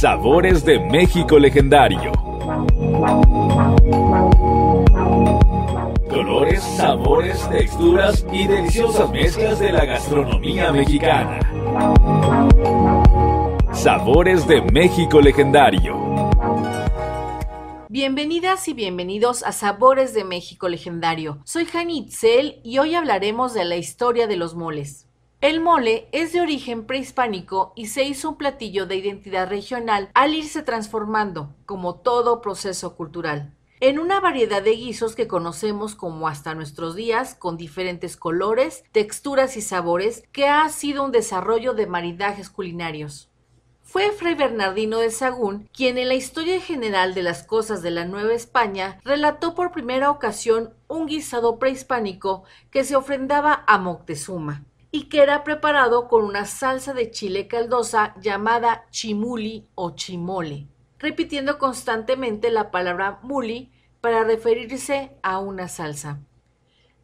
Sabores de México legendario. Colores, sabores, texturas y deliciosas mezclas de la gastronomía mexicana. Sabores de México legendario. Bienvenidas y bienvenidos a Sabores de México legendario. Soy Jani y hoy hablaremos de la historia de los moles. El mole es de origen prehispánico y se hizo un platillo de identidad regional al irse transformando, como todo proceso cultural, en una variedad de guisos que conocemos como hasta nuestros días, con diferentes colores, texturas y sabores, que ha sido un desarrollo de maridajes culinarios. Fue Fray Bernardino de Sagún quien en la historia general de las cosas de la Nueva España relató por primera ocasión un guisado prehispánico que se ofrendaba a Moctezuma y que era preparado con una salsa de chile caldosa llamada chimuli o chimole, repitiendo constantemente la palabra muli para referirse a una salsa.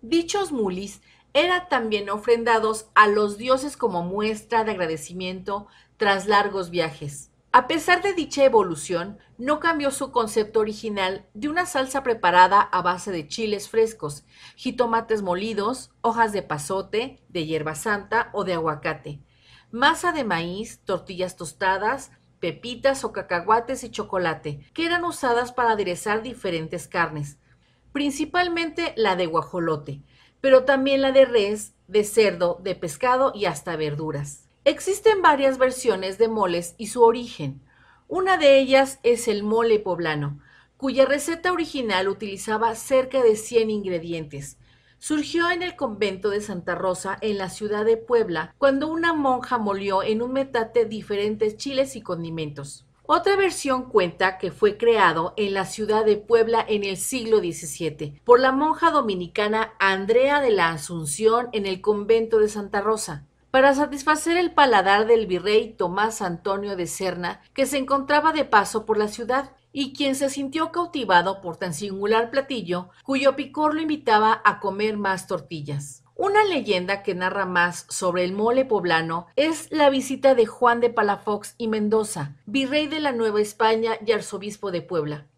Dichos mulis eran también ofrendados a los dioses como muestra de agradecimiento tras largos viajes. A pesar de dicha evolución, no cambió su concepto original de una salsa preparada a base de chiles frescos, jitomates molidos, hojas de pasote, de hierba santa o de aguacate, masa de maíz, tortillas tostadas, pepitas o cacahuates y chocolate, que eran usadas para aderezar diferentes carnes, principalmente la de guajolote, pero también la de res, de cerdo, de pescado y hasta verduras. Existen varias versiones de moles y su origen. Una de ellas es el mole poblano, cuya receta original utilizaba cerca de 100 ingredientes. Surgió en el convento de Santa Rosa, en la ciudad de Puebla, cuando una monja molió en un metate diferentes chiles y condimentos. Otra versión cuenta que fue creado en la ciudad de Puebla en el siglo XVII por la monja dominicana Andrea de la Asunción en el convento de Santa Rosa para satisfacer el paladar del virrey Tomás Antonio de Serna, que se encontraba de paso por la ciudad y quien se sintió cautivado por tan singular platillo, cuyo picor lo invitaba a comer más tortillas. Una leyenda que narra más sobre el mole poblano es la visita de Juan de Palafox y Mendoza, virrey de la Nueva España y arzobispo de Puebla.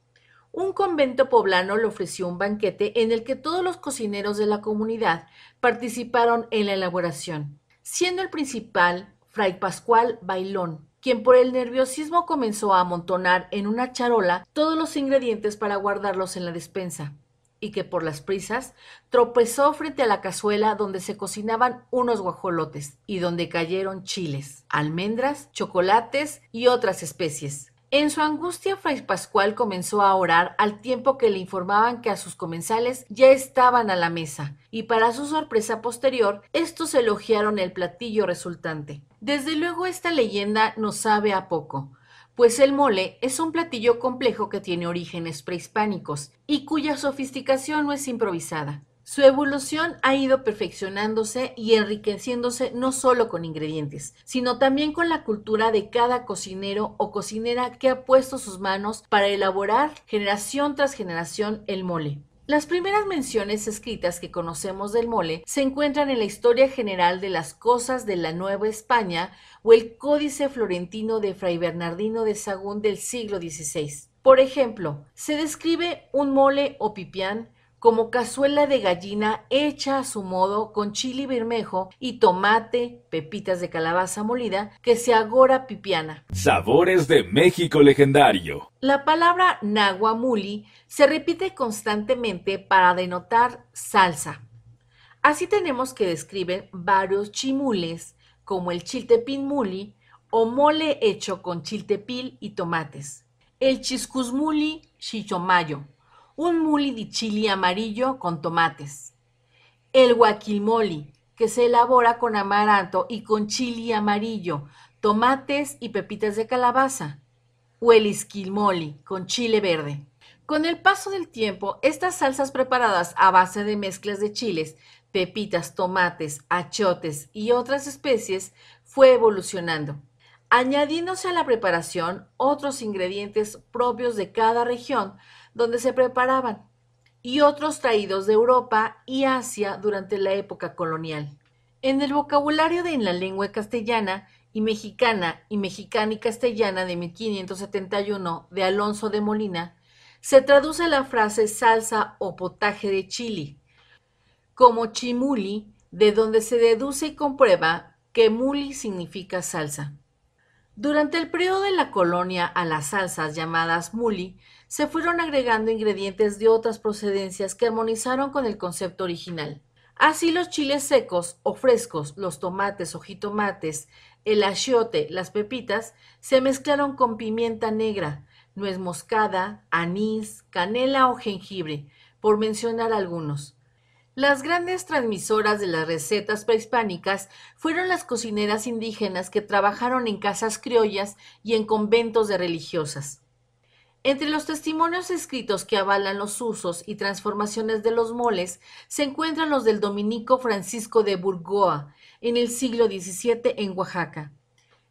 Un convento poblano le ofreció un banquete en el que todos los cocineros de la comunidad participaron en la elaboración siendo el principal Fray Pascual Bailón, quien por el nerviosismo comenzó a amontonar en una charola todos los ingredientes para guardarlos en la despensa, y que por las prisas tropezó frente a la cazuela donde se cocinaban unos guajolotes y donde cayeron chiles, almendras, chocolates y otras especies, en su angustia, Fray Pascual comenzó a orar al tiempo que le informaban que a sus comensales ya estaban a la mesa, y para su sorpresa posterior, estos elogiaron el platillo resultante. Desde luego esta leyenda nos sabe a poco, pues el mole es un platillo complejo que tiene orígenes prehispánicos y cuya sofisticación no es improvisada. Su evolución ha ido perfeccionándose y enriqueciéndose no solo con ingredientes, sino también con la cultura de cada cocinero o cocinera que ha puesto sus manos para elaborar generación tras generación el mole. Las primeras menciones escritas que conocemos del mole se encuentran en la Historia General de las Cosas de la Nueva España o el Códice Florentino de Fray Bernardino de Sagún del siglo XVI. Por ejemplo, se describe un mole o pipián como cazuela de gallina hecha a su modo con chili bermejo y tomate, pepitas de calabaza molida, que se agora pipiana. Sabores de México legendario. La palabra nahuamuli se repite constantemente para denotar salsa. Así tenemos que describir varios chimules, como el chiltepín muli o mole hecho con chiltepil y tomates, el chiscuzmuli chichomayo, un muli de chili amarillo con tomates. El guaquilmoli que se elabora con amaranto y con chili amarillo, tomates y pepitas de calabaza. O el isquilmoli, con chile verde. Con el paso del tiempo, estas salsas preparadas a base de mezclas de chiles, pepitas, tomates, achotes y otras especies fue evolucionando, añadiéndose a la preparación otros ingredientes propios de cada región donde se preparaban, y otros traídos de Europa y Asia durante la época colonial. En el vocabulario de en la lengua castellana y mexicana y mexicana y castellana de 1571 de Alonso de Molina, se traduce la frase salsa o potaje de chili, como chimuli, de donde se deduce y comprueba que muli significa salsa. Durante el periodo de la colonia a las salsas llamadas muli se fueron agregando ingredientes de otras procedencias que armonizaron con el concepto original. Así los chiles secos o frescos, los tomates o jitomates, el achiote, las pepitas, se mezclaron con pimienta negra, nuez moscada, anís, canela o jengibre, por mencionar algunos. Las grandes transmisoras de las recetas prehispánicas fueron las cocineras indígenas que trabajaron en casas criollas y en conventos de religiosas. Entre los testimonios escritos que avalan los usos y transformaciones de los moles se encuentran los del dominico Francisco de Burgoa en el siglo XVII en Oaxaca,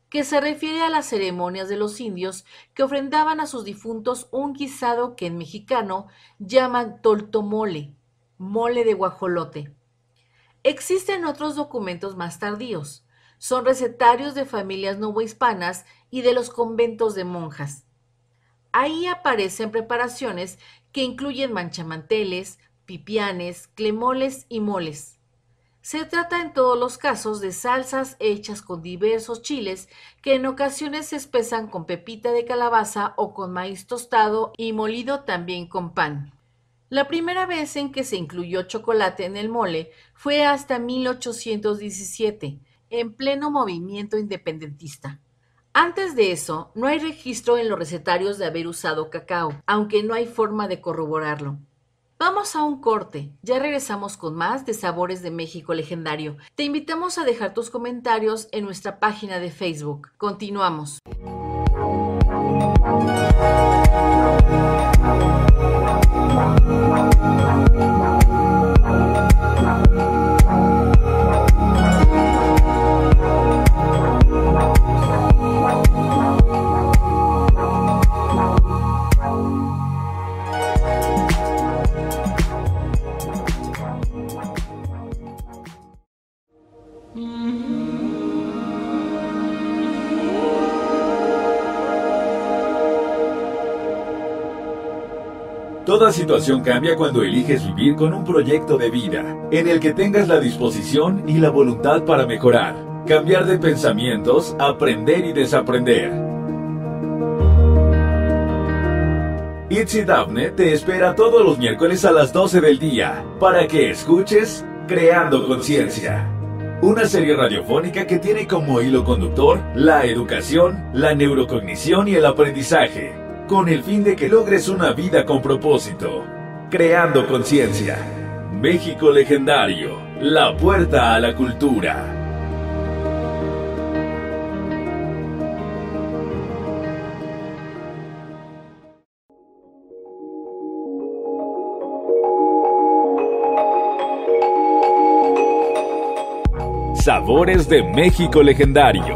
que se refiere a las ceremonias de los indios que ofrendaban a sus difuntos un guisado que en mexicano llaman toltomole, mole de guajolote. Existen otros documentos más tardíos. Son recetarios de familias novohispanas y de los conventos de monjas Ahí aparecen preparaciones que incluyen manchamanteles, pipianes, clemoles y moles. Se trata en todos los casos de salsas hechas con diversos chiles que en ocasiones se espesan con pepita de calabaza o con maíz tostado y molido también con pan. La primera vez en que se incluyó chocolate en el mole fue hasta 1817, en pleno movimiento independentista. Antes de eso, no hay registro en los recetarios de haber usado cacao, aunque no hay forma de corroborarlo. Vamos a un corte, ya regresamos con más de Sabores de México Legendario. Te invitamos a dejar tus comentarios en nuestra página de Facebook. Continuamos. Toda situación cambia cuando eliges vivir con un proyecto de vida, en el que tengas la disposición y la voluntad para mejorar, cambiar de pensamientos, aprender y desaprender. Itzy Daphne te espera todos los miércoles a las 12 del día para que escuches Creando Conciencia una serie radiofónica que tiene como hilo conductor la educación, la neurocognición y el aprendizaje con el fin de que logres una vida con propósito, creando conciencia. México legendario, la puerta a la cultura. Sabores de México legendario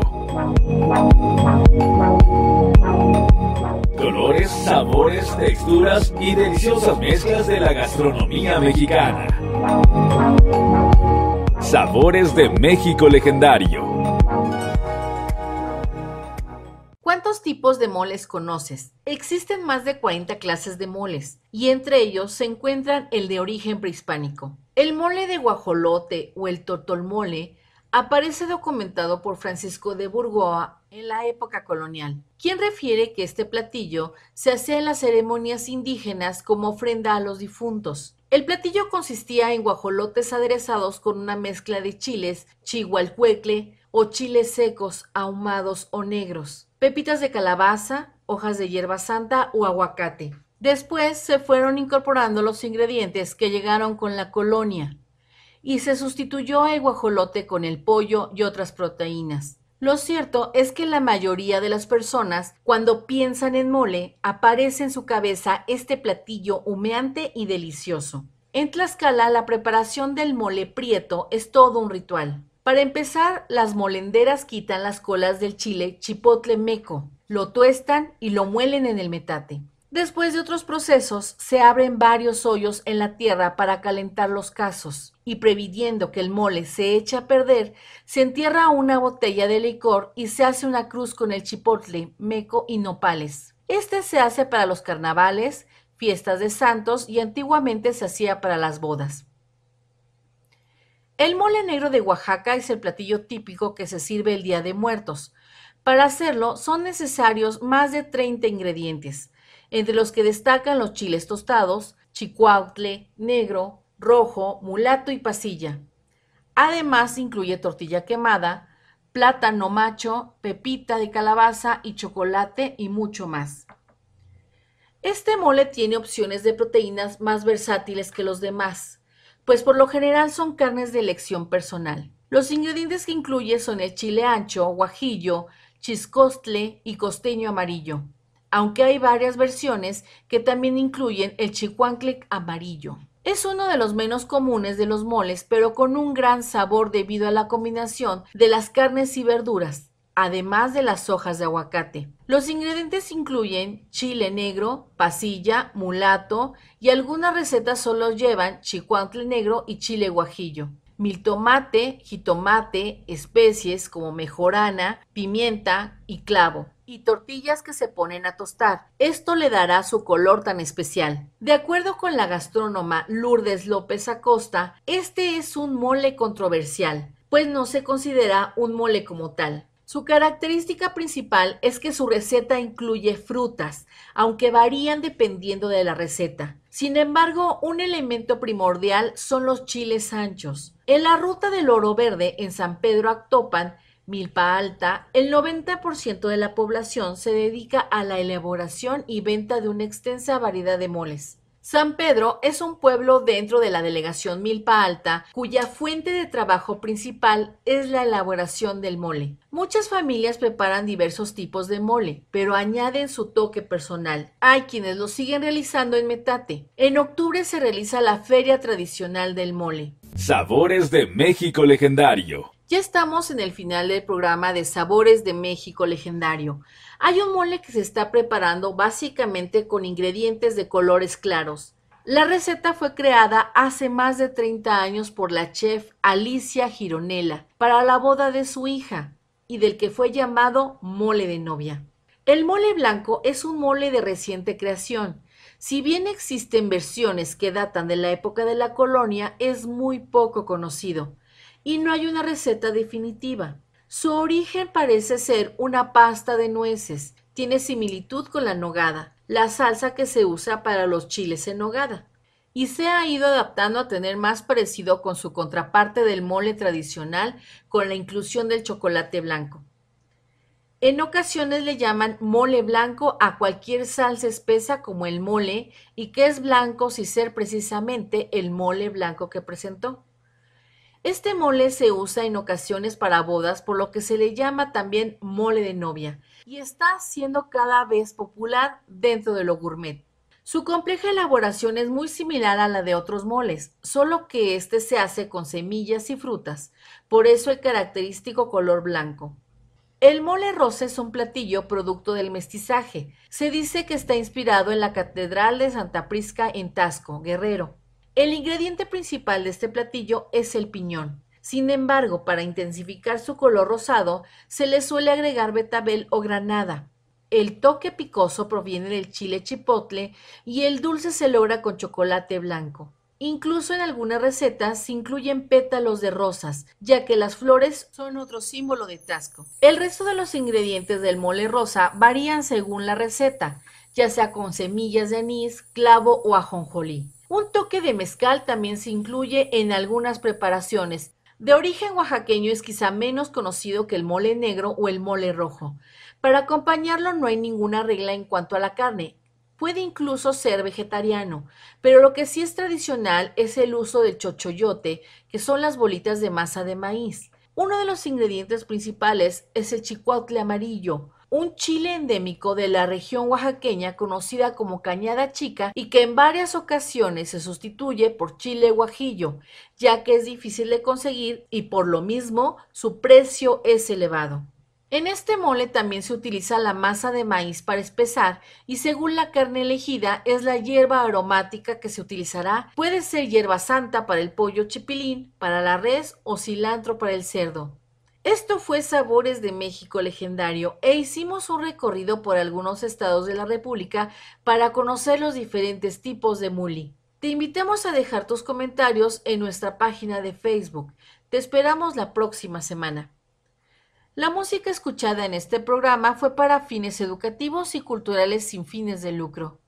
sabores, texturas y deliciosas mezclas de la gastronomía mexicana. Sabores de México legendario. ¿Cuántos tipos de moles conoces? Existen más de 40 clases de moles y entre ellos se encuentran el de origen prehispánico. El mole de guajolote o el tortolmole aparece documentado por Francisco de Burgoa en la época colonial, quien refiere que este platillo se hacía en las ceremonias indígenas como ofrenda a los difuntos. El platillo consistía en guajolotes aderezados con una mezcla de chiles, chihualcuecle o chiles secos, ahumados o negros, pepitas de calabaza, hojas de hierba santa o aguacate. Después se fueron incorporando los ingredientes que llegaron con la colonia y se sustituyó el guajolote con el pollo y otras proteínas. Lo cierto es que la mayoría de las personas, cuando piensan en mole, aparece en su cabeza este platillo humeante y delicioso. En Tlaxcala, la preparación del mole prieto es todo un ritual. Para empezar, las molenderas quitan las colas del chile chipotle meco, lo tuestan y lo muelen en el metate. Después de otros procesos, se abren varios hoyos en la tierra para calentar los casos y previniendo que el mole se eche a perder, se entierra una botella de licor y se hace una cruz con el chipotle, meco y nopales. Este se hace para los carnavales, fiestas de santos y antiguamente se hacía para las bodas. El mole negro de Oaxaca es el platillo típico que se sirve el Día de Muertos. Para hacerlo son necesarios más de 30 ingredientes entre los que destacan los chiles tostados, chicuautle, negro, rojo, mulato y pasilla. Además incluye tortilla quemada, plátano macho, pepita de calabaza y chocolate y mucho más. Este mole tiene opciones de proteínas más versátiles que los demás, pues por lo general son carnes de elección personal. Los ingredientes que incluye son el chile ancho, guajillo, chiscostle y costeño amarillo aunque hay varias versiones que también incluyen el chihuancle amarillo. Es uno de los menos comunes de los moles, pero con un gran sabor debido a la combinación de las carnes y verduras, además de las hojas de aguacate. Los ingredientes incluyen chile negro, pasilla, mulato y algunas recetas solo llevan chicuancle negro y chile guajillo mil tomate, jitomate, especies como mejorana, pimienta y clavo y tortillas que se ponen a tostar. Esto le dará su color tan especial. De acuerdo con la gastrónoma Lourdes López Acosta, este es un mole controversial, pues no se considera un mole como tal. Su característica principal es que su receta incluye frutas, aunque varían dependiendo de la receta. Sin embargo, un elemento primordial son los chiles anchos. En la ruta del oro verde en San Pedro Actopan Milpa Alta, el 90% de la población se dedica a la elaboración y venta de una extensa variedad de moles. San Pedro es un pueblo dentro de la delegación Milpa Alta cuya fuente de trabajo principal es la elaboración del mole. Muchas familias preparan diversos tipos de mole, pero añaden su toque personal. Hay quienes lo siguen realizando en Metate. En octubre se realiza la feria tradicional del mole. Sabores de México legendario. Ya estamos en el final del programa de Sabores de México Legendario. Hay un mole que se está preparando básicamente con ingredientes de colores claros. La receta fue creada hace más de 30 años por la chef Alicia Gironella para la boda de su hija y del que fue llamado mole de novia. El mole blanco es un mole de reciente creación. Si bien existen versiones que datan de la época de la colonia, es muy poco conocido y no hay una receta definitiva. Su origen parece ser una pasta de nueces. Tiene similitud con la nogada, la salsa que se usa para los chiles en nogada, y se ha ido adaptando a tener más parecido con su contraparte del mole tradicional con la inclusión del chocolate blanco. En ocasiones le llaman mole blanco a cualquier salsa espesa como el mole y que es blanco si ser precisamente el mole blanco que presentó. Este mole se usa en ocasiones para bodas, por lo que se le llama también mole de novia, y está siendo cada vez popular dentro de lo gourmet. Su compleja elaboración es muy similar a la de otros moles, solo que este se hace con semillas y frutas, por eso el característico color blanco. El mole rosa es un platillo producto del mestizaje. Se dice que está inspirado en la Catedral de Santa Prisca en Tasco, Guerrero, el ingrediente principal de este platillo es el piñón. Sin embargo, para intensificar su color rosado, se le suele agregar betabel o granada. El toque picoso proviene del chile chipotle y el dulce se logra con chocolate blanco. Incluso en algunas recetas se incluyen pétalos de rosas, ya que las flores son otro símbolo de Tasco. El resto de los ingredientes del mole rosa varían según la receta, ya sea con semillas de anís, clavo o ajonjolí. Un toque de mezcal también se incluye en algunas preparaciones. De origen oaxaqueño es quizá menos conocido que el mole negro o el mole rojo. Para acompañarlo no hay ninguna regla en cuanto a la carne. Puede incluso ser vegetariano, pero lo que sí es tradicional es el uso del chochoyote, que son las bolitas de masa de maíz. Uno de los ingredientes principales es el chicotle amarillo, un chile endémico de la región oaxaqueña conocida como cañada chica y que en varias ocasiones se sustituye por chile guajillo, ya que es difícil de conseguir y por lo mismo su precio es elevado. En este mole también se utiliza la masa de maíz para espesar y según la carne elegida es la hierba aromática que se utilizará. Puede ser hierba santa para el pollo chipilín, para la res o cilantro para el cerdo. Esto fue Sabores de México legendario e hicimos un recorrido por algunos estados de la República para conocer los diferentes tipos de muli. Te invitamos a dejar tus comentarios en nuestra página de Facebook. Te esperamos la próxima semana. La música escuchada en este programa fue para fines educativos y culturales sin fines de lucro.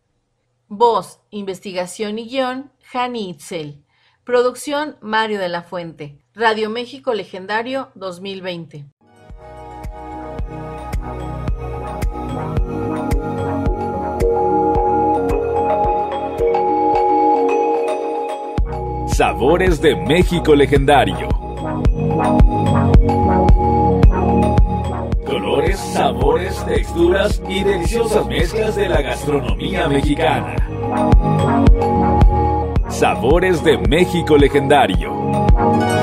Voz, investigación y guión, Hani Itzel. Producción, Mario de la Fuente. Radio México Legendario 2020. Sabores de México Legendario. Colores, sabores, texturas y deliciosas mezclas de la gastronomía mexicana. Sabores de México Legendario.